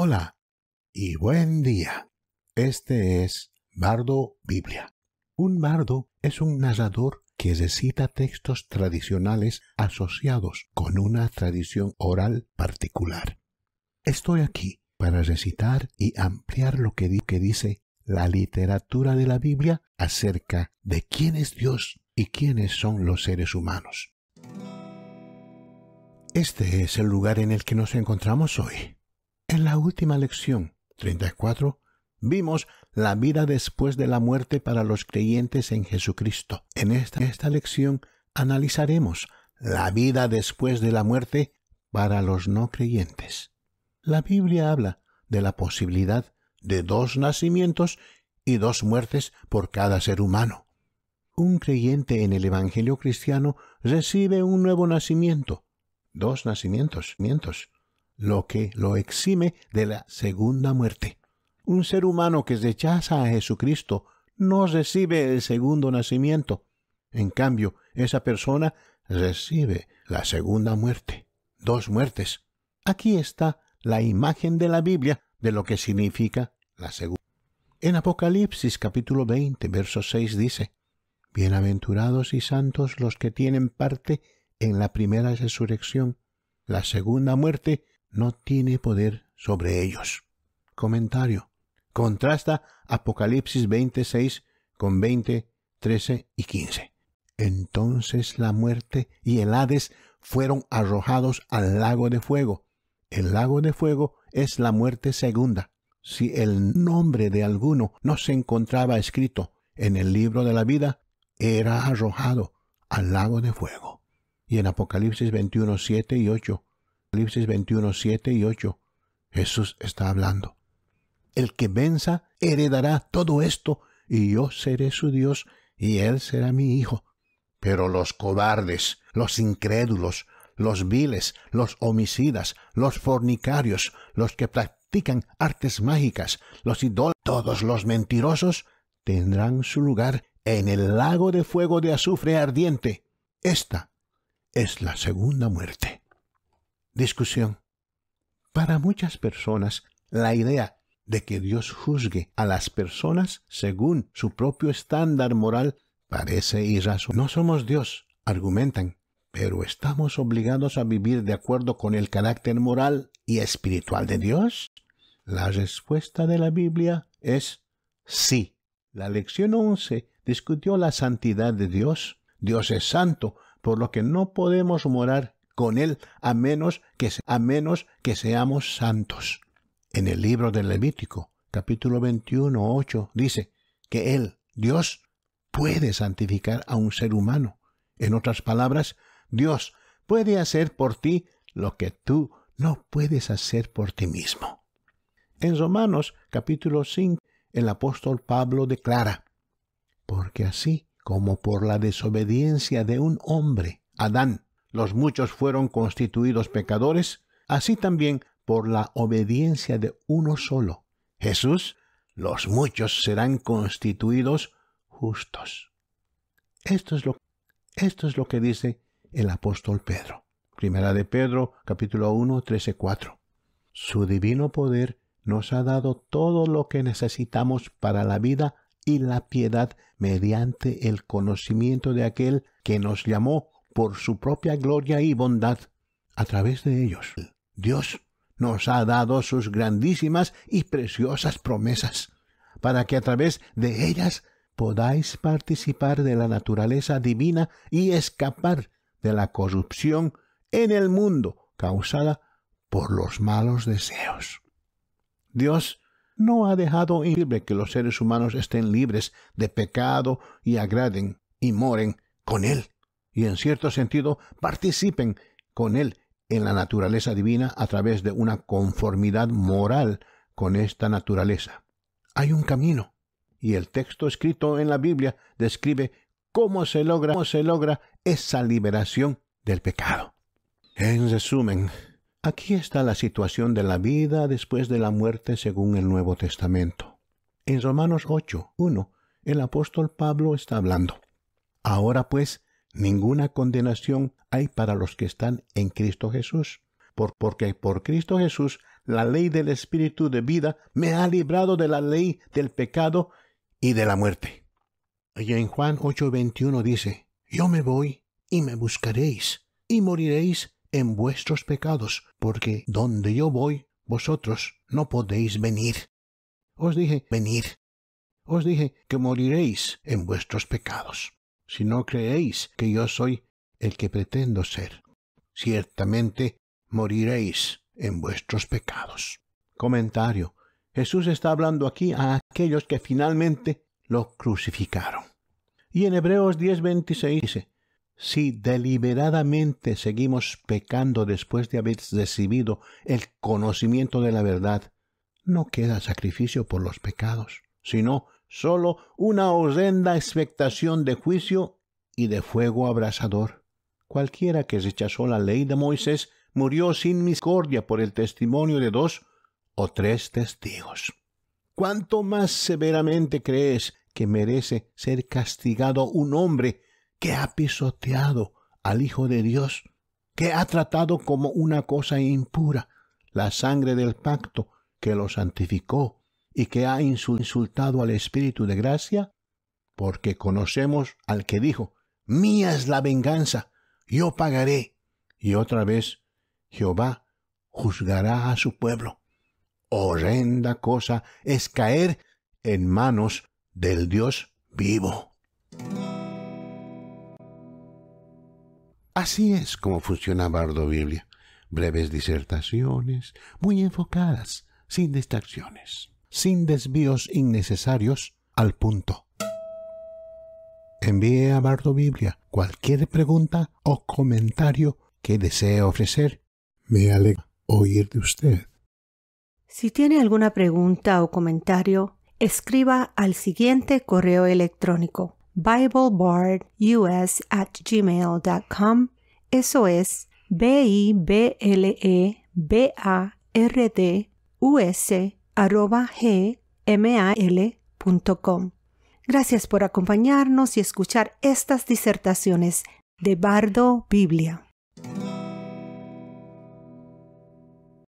Hola y buen día. Este es Bardo Biblia. Un bardo es un narrador que recita textos tradicionales asociados con una tradición oral particular. Estoy aquí para recitar y ampliar lo que, que dice la literatura de la Biblia acerca de quién es Dios y quiénes son los seres humanos. Este es el lugar en el que nos encontramos hoy, en la última lección, 34, vimos la vida después de la muerte para los creyentes en Jesucristo. En esta, lección analizaremos la vida después de la muerte para los no creyentes. La Biblia habla de la posibilidad de dos nacimientos y dos muertes por cada ser humano. Un creyente en el Evangelio cristiano recibe un nuevo nacimiento, dos nacimientos, mientos, lo que lo exime de la segunda muerte. Un ser humano que rechaza a Jesucristo no recibe el segundo nacimiento. En cambio, esa persona recibe la segunda muerte, dos muertes. Aquí está la imagen de la Biblia de lo que significa la segunda. En Apocalipsis capítulo 20, verso 6 dice, Bienaventurados y santos los que tienen parte en la primera resurrección. La segunda muerte no tiene poder sobre ellos. Comentario. Contrasta Apocalipsis 26 con 20, 13 y 15. Entonces la muerte y el Hades fueron arrojados al lago de fuego. El lago de fuego es la muerte segunda. Si el nombre de alguno no se encontraba escrito en el libro de la vida, era arrojado al lago de fuego. Y en Apocalipsis 21, y 8, Apocalipsis 21, 7 y 8. Jesús está hablando. El que venza heredará todo esto, y yo seré su Dios, y él será mi hijo. Pero los cobardes, los incrédulos, los viles, los homicidas, los fornicarios, los que practican artes mágicas, los idólatras, todos los mentirosos, tendrán su lugar en el lago de fuego de azufre ardiente. Esta es la segunda muerte. Discusión. Para muchas personas, la idea de que Dios juzgue a las personas según su propio estándar moral parece irracional. No somos Dios, argumentan, pero estamos obligados a vivir de acuerdo con el carácter moral y espiritual de Dios. La respuesta de la Biblia es sí. La lección 11 discutió la santidad de Dios. Dios es santo, por lo que no podemos morar con él a menos que, a menos que seamos santos. En el libro del Levítico, capítulo 21, 8, dice que él, Dios, puede santificar a un ser humano. En otras palabras, Dios puede hacer por ti lo que tú no puedes hacer por ti mismo. En Romanos capítulo 5, el apóstol Pablo declara, porque así como por la desobediencia de un hombre, Adán, los muchos fueron constituidos pecadores, así también por la obediencia de uno solo, Jesús, los muchos serán constituidos justos. Esto es lo, esto es lo que dice el apóstol Pedro. Primera de Pedro, capítulo 1, 13, 4. Su divino poder nos ha dado todo lo que necesitamos para la vida y la piedad mediante el conocimiento de aquel que nos llamó por su propia gloria y bondad a través de ellos. Dios nos ha dado sus grandísimas y preciosas promesas, para que a través de ellas podáis participar de la naturaleza divina y escapar de la corrupción en el mundo causada por los malos deseos. Dios no ha dejado libre que los seres humanos estén libres de pecado y agraden y moren con Él y en cierto sentido participen con Él en la naturaleza divina a través de una conformidad moral con esta naturaleza. Hay un camino, y el texto escrito en la Biblia describe cómo se logra, cómo se logra esa liberación del pecado. En resumen, aquí está la situación de la vida después de la muerte según el Nuevo Testamento. En Romanos 8.1, el apóstol Pablo está hablando. Ahora pues, ninguna condenación hay para los que están en Cristo Jesús, porque por Cristo Jesús la ley del Espíritu de vida me ha librado de la ley del pecado y de la muerte. Y en Juan 8:21 dice, Yo me voy y me buscaréis y moriréis en vuestros pecados, porque donde yo voy, vosotros no podéis venir. Os dije, venir. Os dije que moriréis en vuestros pecados si no creéis que yo soy el que pretendo ser. Ciertamente moriréis en vuestros pecados. Comentario. Jesús está hablando aquí a aquellos que finalmente lo crucificaron. Y en Hebreos 10:26 dice, si deliberadamente seguimos pecando después de haber recibido el conocimiento de la verdad, no queda sacrificio por los pecados, sino solo una horrenda expectación de juicio y de fuego abrasador. Cualquiera que rechazó la ley de Moisés murió sin miscordia por el testimonio de dos o tres testigos. ¿Cuánto más severamente crees que merece ser castigado un hombre que ha pisoteado al Hijo de Dios, que ha tratado como una cosa impura la sangre del pacto que lo santificó y que ha insultado al Espíritu de gracia? Porque conocemos al que dijo, Mía es la venganza, yo pagaré. Y otra vez, Jehová juzgará a su pueblo. Horrenda cosa es caer en manos del Dios vivo. Así es como funciona Bardo Biblia. Breves disertaciones, muy enfocadas, sin distracciones sin desvíos innecesarios, al punto. Envíe a Bardo Biblia cualquier pregunta o comentario que desee ofrecer. Me alegra oír de usted. Si tiene alguna pregunta o comentario, escriba al siguiente correo electrónico gmail.com Eso es b i b l e b a r d u s arroba Gracias por acompañarnos y escuchar estas disertaciones de Bardo Biblia.